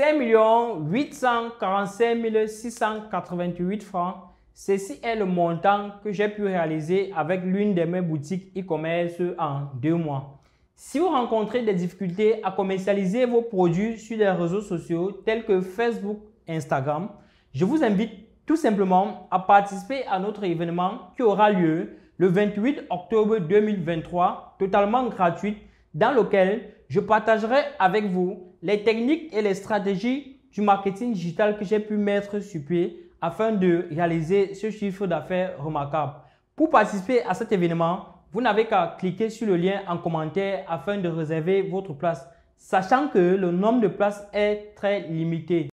5 845 688 francs. Ceci est le montant que j'ai pu réaliser avec l'une de mes boutiques e-commerce en deux mois. Si vous rencontrez des difficultés à commercialiser vos produits sur les réseaux sociaux tels que Facebook, Instagram, je vous invite tout simplement à participer à notre événement qui aura lieu le 28 octobre 2023, totalement gratuit, dans lequel je partagerai avec vous les techniques et les stratégies du marketing digital que j'ai pu mettre sur pied afin de réaliser ce chiffre d'affaires remarquable. Pour participer à cet événement, vous n'avez qu'à cliquer sur le lien en commentaire afin de réserver votre place, sachant que le nombre de places est très limité.